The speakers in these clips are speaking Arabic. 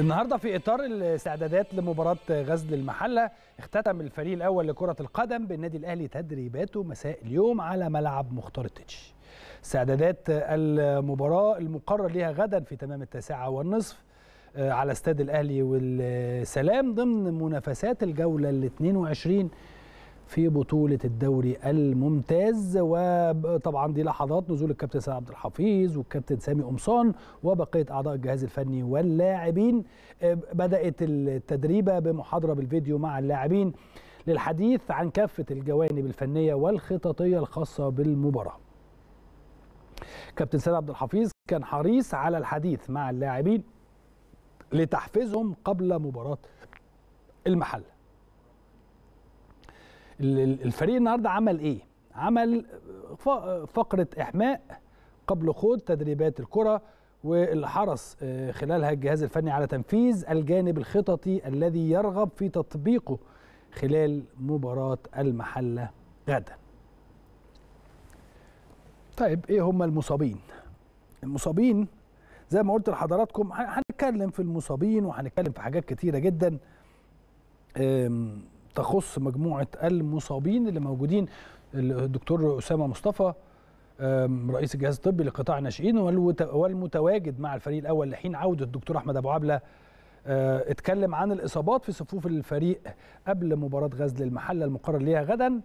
النهارده في اطار الاستعدادات لمباراه غزل المحله اختتم الفريق الاول لكره القدم بالنادي الاهلي تدريباته مساء اليوم على ملعب مختار التتش. استعدادات المباراه المقرر ليها غدا في تمام التاسعه والنصف آه، على استاد الاهلي والسلام ضمن منافسات الجوله ال 22 في بطولة الدوري الممتاز وطبعا دي لحظات نزول الكابتن سيد عبد الحفيظ والكابتن سامي قمصان وبقية أعضاء الجهاز الفني واللاعبين آه، بدأت التدريبة بمحاضرة بالفيديو مع اللاعبين للحديث عن كافة الجوانب الفنية والخططية الخاصة بالمباراة كابتن سيد عبد الحفيظ كان حريص على الحديث مع اللاعبين لتحفيزهم قبل مباراة المحل الفريق النهارده عمل ايه عمل فقره احماء قبل خوض تدريبات الكره والحرص آه، خلالها الجهاز الفني على تنفيذ الجانب الخططي الذي يرغب في تطبيقه خلال مباراه المحله غدا طيب ايه هم المصابين المصابين زي ما قلت لحضراتكم هنتكلم في المصابين وهنتكلم في حاجات كتيره جدا تخص مجموعه المصابين اللي موجودين الدكتور اسامه مصطفى رئيس الجهاز الطبي لقطاع الناشئين والمتواجد مع الفريق الاول لحين عوده الدكتور احمد ابو عبله آه، اتكلم عن الاصابات في صفوف الفريق قبل مباراه غزل المحله المقرر ليها غدا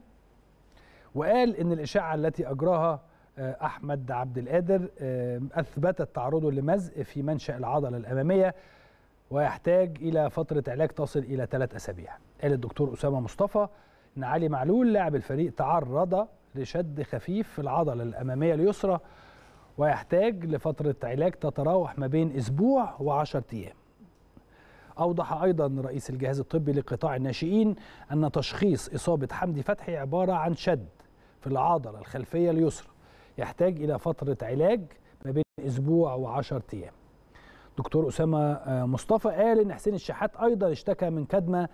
وقال ان الاشاعه التي اجراها آه، احمد عبد القادر اثبتت تعرضه لمزق في منشا العضله الاماميه ويحتاج إلى فترة علاج تصل إلى ثلاث أسابيع قال الدكتور أسامة مصطفى أن علي معلول لاعب الفريق تعرض لشد خفيف في العضلة الأمامية اليسرى ويحتاج لفترة علاج تتراوح ما بين أسبوع و10 أيام أوضح أيضا رئيس الجهاز الطبي لقطاع الناشئين أن تشخيص إصابة حمدي فتحي عبارة عن شد في العضلة الخلفية اليسرى يحتاج إلى فترة علاج ما بين أسبوع و10 أيام دكتور اسامه آه، مصطفى قال ان حسين الشحات ايضا اشتكى من كدمه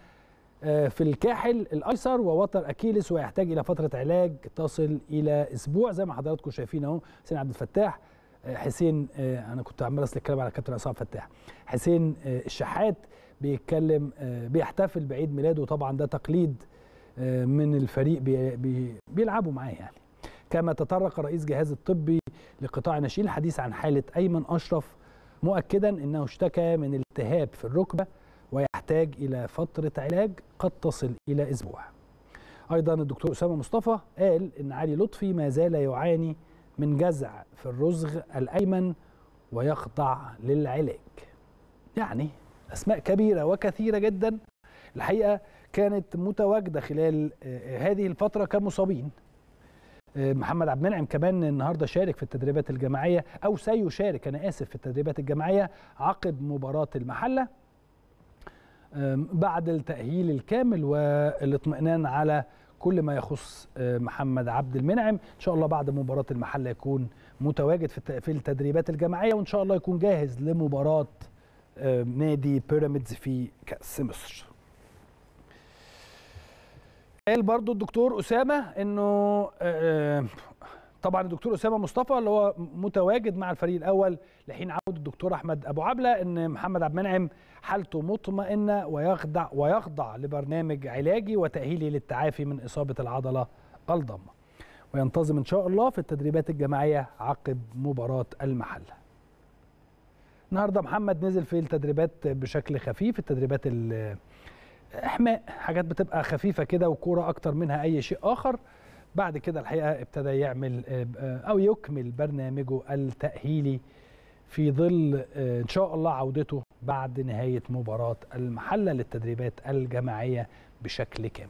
آه، في الكاحل الايسر ووتر اكيلس ويحتاج الى فتره علاج تصل الى اسبوع زي ما حضراتكم شايفين اهو حسين عبد الفتاح آه، حسين انا كنت عمال اصل الكلام على كابتن عصام فتاح حسين الشحات بيتكلم بيحتفل بعيد ميلاده طبعا ده تقليد من الفريق بي بي بيلعبوا معاه يعني كما تطرق رئيس جهاز الطبي لقطاع الناشئين الحديث عن حاله ايمن اشرف مؤكدا أنه اشتكى من التهاب في الركبة ويحتاج إلى فترة علاج قد تصل إلى أسبوع أيضا الدكتور أسامة مصطفى قال أن علي لطفي ما زال يعاني من جزع في الرزغ الأيمن ويخضع للعلاج يعني أسماء كبيرة وكثيرة جدا الحقيقة كانت متواجدة خلال آه، هذه الفترة كمصابين آه، محمد عبد المنعم كمان النهارده شارك في التدريبات الجماعيه او سيشارك انا اسف في التدريبات الجماعيه عقب مباراه المحله بعد التاهيل الكامل والاطمئنان على كل ما يخص آه، محمد عبد المنعم ان شاء الله بعد مباراه المحله يكون متواجد في التدريبات الجماعيه وان شاء الله يكون جاهز لمباراه نادي بيراميدز في كاس مصر قال برضو الدكتور أسامة أنه آه، آه، طبعا الدكتور أسامة مصطفى اللي هو متواجد مع الفريق الأول لحين عودة الدكتور أحمد أبو عبلة أن محمد عبد المنعم حالته مطمئنة ويخضع, ويخضع لبرنامج علاجي وتأهيلي للتعافي من إصابة العضلة الضمة وينتظم إن شاء الله في التدريبات الجماعية عقب مباراة المحل النهارده محمد نزل في التدريبات بشكل خفيف التدريبات احماء حاجات بتبقى خفيفه كده وكوره اكتر منها اي شيء اخر بعد كده الحقيقه ابتدى يعمل آه، آه، او يكمل برنامجه التاهيلي في ظل آه، ان شاء الله عودته بعد نهايه مباراه المحله للتدريبات الجماعيه بشكل كامل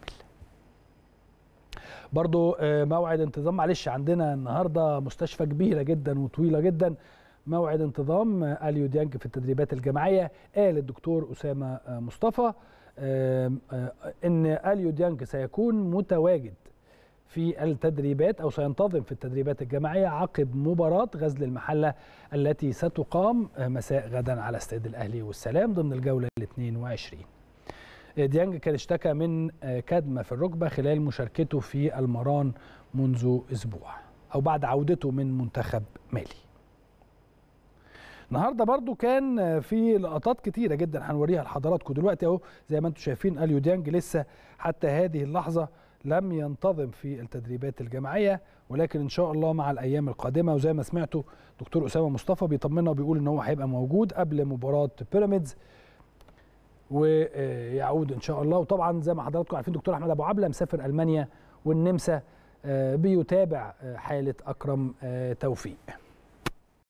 برضو موعد انتظام معلش عندنا النهارده مستشفى كبيره جدا وطويله جدا موعد انتظام اليو ديانج في التدريبات الجماعيه قال الدكتور اسامه مصطفى آه، ان اليو ديانج سيكون متواجد في التدريبات او سينتظم في التدريبات الجماعيه عقب مباراه غزل المحله التي ستقام آه، مساء غدا على استاد الاهلي والسلام ضمن الجوله ال 22 آه، ديانج كان اشتكى من كدمه في الركبه خلال مشاركته في المران منذ اسبوع او بعد عودته من منتخب مالي النهارده برضو كان في لقطات كتيره جدا هنوريها لحضراتكم دلوقتي اهو زي ما انتم شايفين اليو ديانج لسه حتى هذه اللحظه لم ينتظم في التدريبات الجماعيه ولكن ان شاء الله مع الايام القادمه وزي ما سمعتوا دكتور اسامه مصطفى بيطمنا وبيقول ان هو هيبقى موجود قبل مباراه بيراميدز ويعود ان شاء الله وطبعا زي ما حضراتكم عارفين دكتور احمد ابو عبله مسافر المانيا والنمسا بيتابع حاله اكرم توفيق